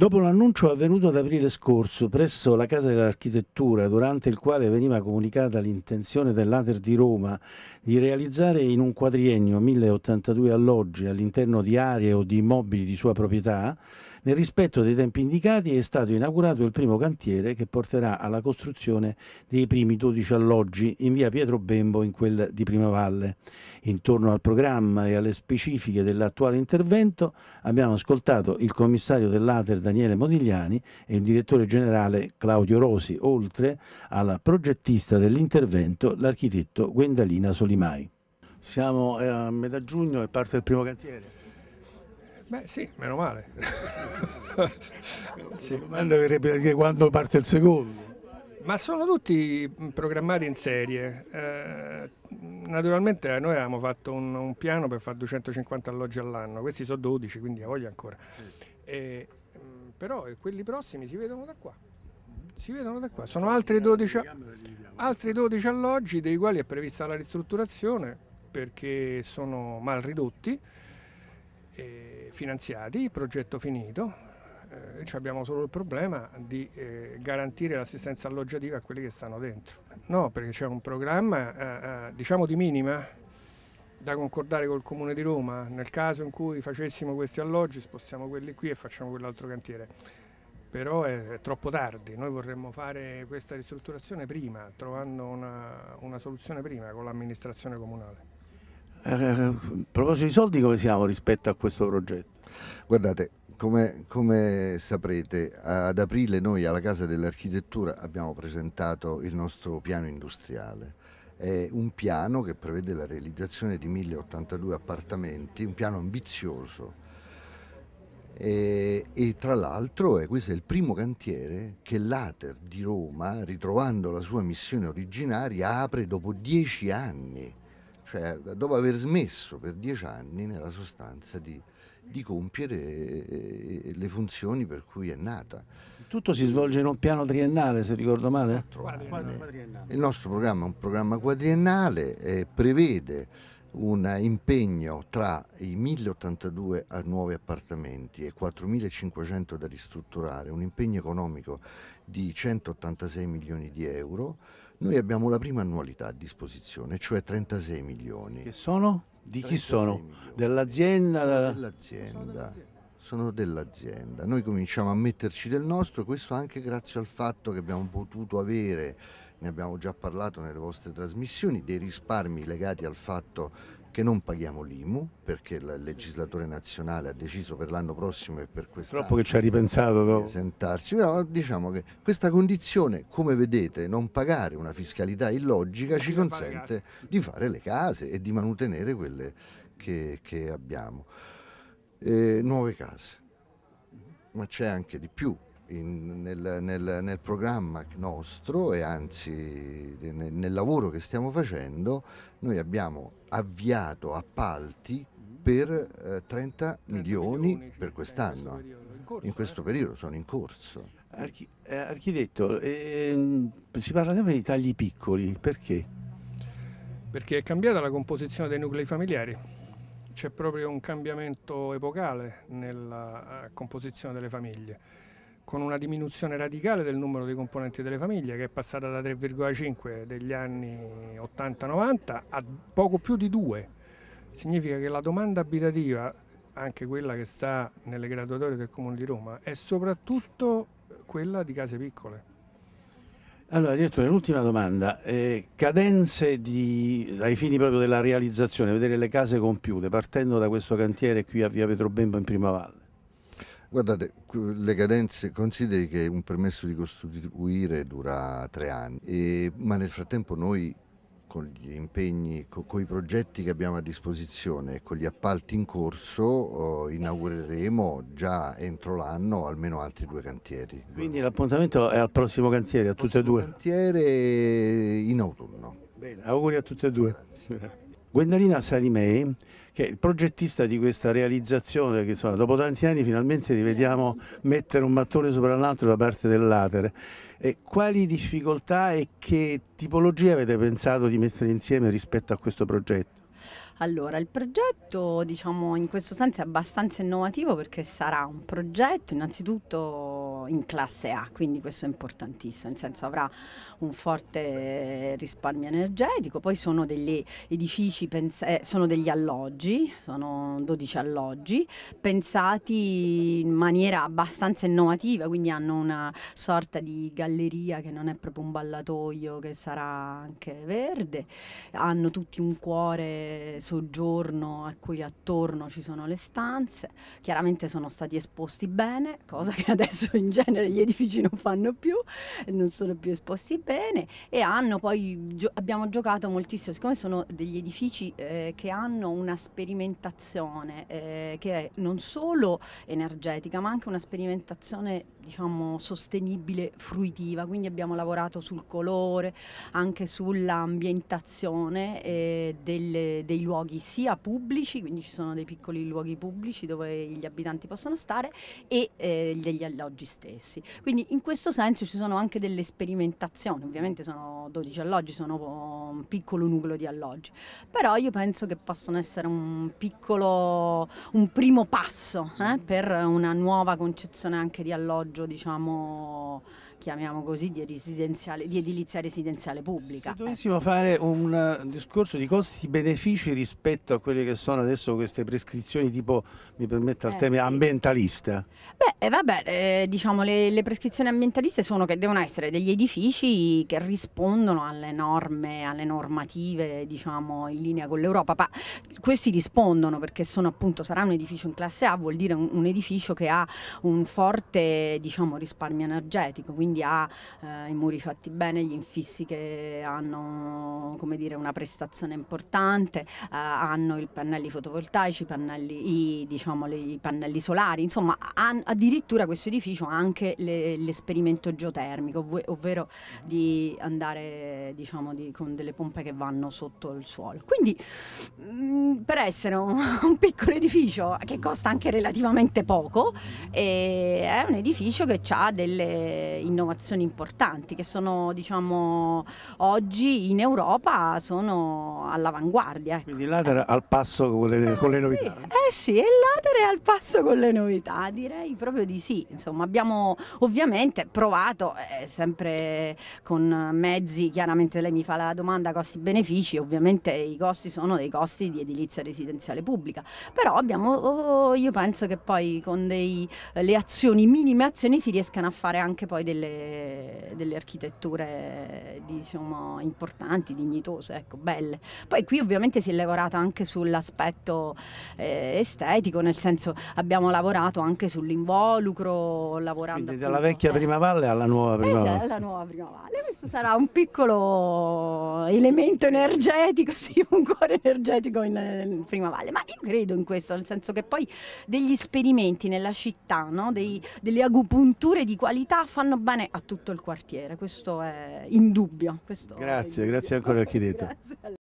Dopo l'annuncio avvenuto ad aprile scorso presso la Casa dell'Architettura, durante il quale veniva comunicata l'intenzione dell'Ater di Roma di realizzare in un quadriennio 1082 alloggi all'interno di aree o di immobili di sua proprietà, nel rispetto dei tempi indicati è stato inaugurato il primo cantiere che porterà alla costruzione dei primi 12 alloggi in via Pietro Bembo in quel di Primavalle. Intorno al programma e alle specifiche dell'attuale intervento abbiamo ascoltato il commissario dell'Ater Daniele Modigliani e il direttore generale Claudio Rosi, oltre alla progettista dell'intervento l'architetto Gwendalina Solimai. Siamo eh, a metà giugno e parte il primo cantiere. Beh sì, meno male. sì. La domanda verrebbe anche quando parte il secondo. Ma sono tutti mm, programmati in serie. Eh, naturalmente noi abbiamo fatto un, un, piano per fare 250 alloggi all'anno, questi sono 12, quindi a voglia ancora. E, mm, però quelli prossimi si vedono da qua. Si vedono da qua, sono altri 12, altri 12 alloggi dei quali è prevista la ristrutturazione perché sono mal ridotti eh, finanziati, progetto finito, eh, abbiamo solo il problema di eh, garantire l'assistenza alloggiativa a quelli che stanno dentro. No, perché c'è un programma eh, eh, diciamo di minima da concordare col Comune di Roma, nel caso in cui facessimo questi alloggi spostiamo quelli qui e facciamo quell'altro cantiere. Però è, è, troppo tardi, noi vorremmo fare questa ristrutturazione prima, trovando una, una soluzione prima con l'amministrazione comunale a eh, eh, eh, proposito di soldi, come siamo rispetto a questo progetto? Guardate, come, come, saprete, ad aprile noi alla Casa dell'Architettura abbiamo presentato il nostro piano industriale. È un piano che prevede la realizzazione di 1082 appartamenti, un piano ambizioso. E, e tra l'altro questo è il primo cantiere che l'Ater di Roma, ritrovando la sua missione originaria, apre dopo dieci anni cioè dopo aver smesso per dieci anni nella sostanza di, di compiere eh, eh, le funzioni per cui è nata. Tutto si svolge in un piano triennale, se ricordo male? Il nostro programma è un programma quadriennale, eh, prevede un impegno tra i 1082 nuovi appartamenti e 4500 da ristrutturare, un impegno economico di 186 milioni di euro noi abbiamo la prima annualità a disposizione, cioè 36 milioni. Che sono? Di chi sono? Dell'azienda? Dell'azienda. Sono dell'azienda. Noi cominciamo a metterci del nostro, questo anche grazie al fatto che abbiamo potuto avere ne abbiamo già parlato nelle vostre trasmissioni, dei risparmi legati al fatto che non paghiamo l'IMU perché il legislatore nazionale ha deciso per l'anno prossimo e per questo Troppo che ci ha ripensato dopo. Presentarsi. No, diciamo che questa condizione, come vedete, non pagare una fiscalità illogica ci consente di fare le case e di mantenere quelle che, che abbiamo. Eh, nuove case, ma c'è anche di più, in, nel, nel, nel, programma nostro e anzi nel, nel lavoro che stiamo facendo, noi abbiamo avviato appalti mm-hmm. per eh, 30, 30 milioni, milioni per quest'anno. In questo eh. periodo sono in corso. Archi eh, architetto, ehm, si parla sempre di tagli piccoli, perché? Perché è cambiata la composizione dei nuclei familiari. C'è proprio un cambiamento epocale nella eh, composizione delle famiglie con una diminuzione radicale del numero dei componenti delle famiglie che è passata da 3,5 degli anni 80-90 a poco più di 2. Significa che la domanda abitativa, anche quella che sta nelle graduatorie del Comune di Roma, è soprattutto quella di case piccole. Allora, direttore, un'ultima domanda. Eh, cadenze di, ai fini proprio della realizzazione, vedere le case compiute, partendo da questo cantiere qui a Via Petrobembo in Prima Valle. Guardate, le cadenze, consideri che un permesso di costituire dura tre anni, e, ma nel frattempo noi con gli impegni, con, con i progetti che abbiamo a disposizione e con gli appalti in corso eh, inaugureremo già entro l'anno almeno altri due cantieri. Quindi l'appuntamento è al prossimo cantiere, a tutte e due? cantiere eh, in autunno. Bene, auguri a tutte e due. Grazie. Guendalina Salimei, che è il progettista di questa realizzazione, che insomma, dopo tanti anni finalmente rivediamo mettere un mattone sopra l'altro da parte dell'Atere. quali difficoltà e che tipologie avete pensato di mettere insieme rispetto a questo progetto? Allora, il progetto diciamo, in questo senso è abbastanza innovativo perché sarà un progetto innanzitutto in classe A, quindi questo è importantissimo, nel senso avrà un forte risparmio energetico, poi sono degli edifici, eh, sono degli alloggi, sono 12 alloggi, pensati in maniera abbastanza innovativa, quindi hanno una sorta di galleria che non è proprio un ballatoio, che sarà anche verde, hanno tutti un cuore soggiorno a cui attorno ci sono le stanze, chiaramente sono stati esposti bene, cosa che adesso in genere gli edifici non fanno più, non sono più esposti bene e hanno poi, gio abbiamo giocato moltissimo, siccome sono degli edifici eh, che hanno una sperimentazione eh, che è non solo energetica ma anche una sperimentazione diciamo, sostenibile fruitiva, quindi abbiamo lavorato sul colore, anche sull'ambientazione eh, dei luoghi sia pubblici, quindi ci sono dei piccoli luoghi pubblici dove gli abitanti possono stare e eh, degli alloggi stessi. Quindi in questo senso ci sono anche delle sperimentazioni, ovviamente sono 12 alloggi, sono un piccolo nucleo di alloggi, però io penso che possano essere un piccolo, un primo passo eh, per una nuova concezione anche di alloggi personaggio diciamo chiamiamo così, di, di, edilizia residenziale pubblica. Se dovessimo eh. fare un eh, discorso di costi-benefici rispetto a quelle che sono adesso queste prescrizioni tipo, mi permetta il eh, tema, sì. ambientalista? Beh, eh, vabbè, eh, diciamo le, le, prescrizioni ambientaliste sono che devono essere degli edifici che rispondono alle norme, alle normative diciamo in linea con l'Europa, ma questi rispondono perché sono appunto, sarà un edificio in classe A, vuol dire un, un edificio che ha un forte diciamo, risparmio energetico, quindi quindi ha eh, i muri fatti bene, gli infissi che hanno dire, una prestazione importante, eh, hanno i pannelli fotovoltaici, pannelli, i, diciamo, le, pannelli solari, insomma han, addirittura questo edificio ha anche l'esperimento geotermico, ov ovvero di andare diciamo, di, con delle pompe che vanno sotto il suolo. Quindi mh, mm, per essere un, un piccolo edificio che costa anche relativamente poco, è un edificio che ha delle innovazioni innovazioni importanti che sono diciamo oggi in Europa sono all'avanguardia. Ecco. Quindi l'Ater al passo con le, eh, con le novità. Sì. Eh sì, e l'Ater è al passo con le novità, direi proprio di sì. Insomma, abbiamo ovviamente provato eh, sempre con mezzi, chiaramente lei mi fa la domanda costi-benefici, ovviamente i costi sono dei costi di edilizia residenziale pubblica, però abbiamo, oh, io penso che poi con dei, le azioni, minime azioni si riescano a fare anche poi delle delle, delle architetture diciamo, importanti, dignitose, ecco, belle. Poi qui ovviamente si è lavorato anche sull'aspetto eh, estetico, nel senso abbiamo lavorato anche sull'involucro, lavorando... Quindi dalla appunto, vecchia eh, Primavalle alla nuova Primavalle. Eh esatto, alla nuova Primavalle. Questo sarà un piccolo elemento energetico, sì, un cuore energetico in, in Primavalle. Ma io credo in questo, nel senso che poi degli esperimenti nella città, no? Dei, delle agopunture di qualità fanno bene bene a tutto il quartiere, questo è indubbio. grazie, è indubbio. grazie ancora architetto. grazie.